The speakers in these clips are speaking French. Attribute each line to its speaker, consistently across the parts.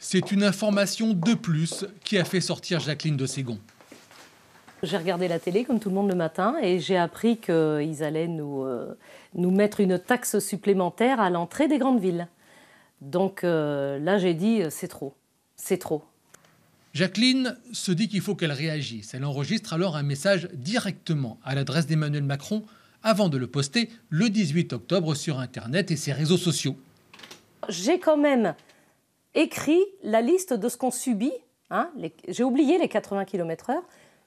Speaker 1: C'est une information de plus qui a fait sortir Jacqueline de Ségon.
Speaker 2: J'ai regardé la télé comme tout le monde le matin et j'ai appris qu'ils allaient nous, euh, nous mettre une taxe supplémentaire à l'entrée des grandes villes. Donc euh, là, j'ai dit, euh, c'est trop, c'est trop.
Speaker 1: Jacqueline se dit qu'il faut qu'elle réagisse. Elle enregistre alors un message directement à l'adresse d'Emmanuel Macron avant de le poster le 18 octobre sur Internet et ses réseaux sociaux. J'ai quand même
Speaker 2: écrit la liste de ce qu'on subit. Hein, j'ai oublié les 80 km/h.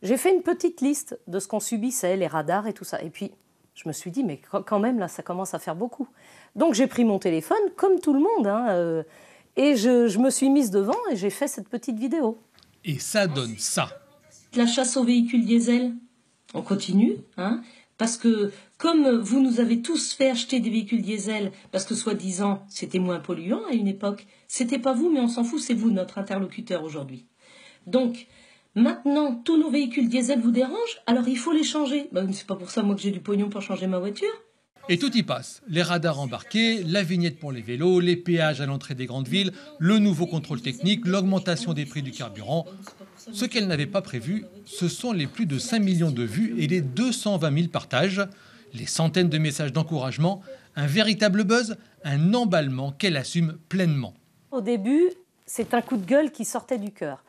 Speaker 2: J'ai fait une petite liste de ce qu'on subit, c'est les radars et tout ça. Et puis, je me suis dit, mais quand même, là, ça commence à faire beaucoup. Donc, j'ai pris mon téléphone, comme tout le monde, hein, euh, et je, me suis mise devant et j'ai fait cette petite vidéo.
Speaker 1: Et ça donne ça.
Speaker 2: La chasse aux véhicules diesel, on continue. Hein parce que comme vous nous avez tous fait acheter des véhicules diesel, parce que soi-disant c'était moins polluant à une époque, c'était pas vous, mais on s'en fout, c'est vous notre interlocuteur aujourd'hui. Donc, maintenant, tous nos véhicules diesel vous dérangent, alors il faut les changer. ce ben, c'est pas pour ça, moi, que j'ai du pognon pour changer ma voiture.
Speaker 1: Et tout y passe. Les radars embarqués, la vignette pour les vélos, les péages à l'entrée des grandes villes, le nouveau contrôle technique, l'augmentation des prix du carburant. Ce qu'elle n'avait pas prévu, ce sont les plus de 5 millions de vues et les 220 000 partages, les centaines de messages d'encouragement, un véritable buzz, un emballement qu'elle assume pleinement.
Speaker 2: Au début, c'est un coup de gueule qui sortait du cœur.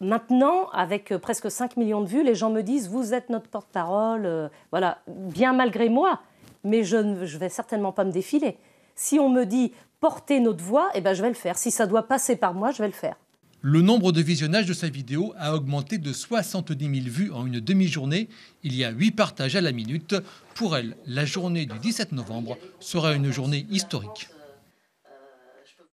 Speaker 2: Maintenant, avec euh, presque 5 millions de vues, les gens me disent, vous êtes notre porte-parole, euh, voilà, bien malgré moi mais je ne je vais certainement pas me défiler. Si on me dit porter notre voix, eh ben, je vais le faire. Si ça doit passer par moi, je vais le faire.
Speaker 1: Le nombre de visionnages de sa vidéo a augmenté de 70 000 vues en une demi-journée. Il y a 8 partages à la minute. Pour elle, la journée du 17 novembre sera une journée historique.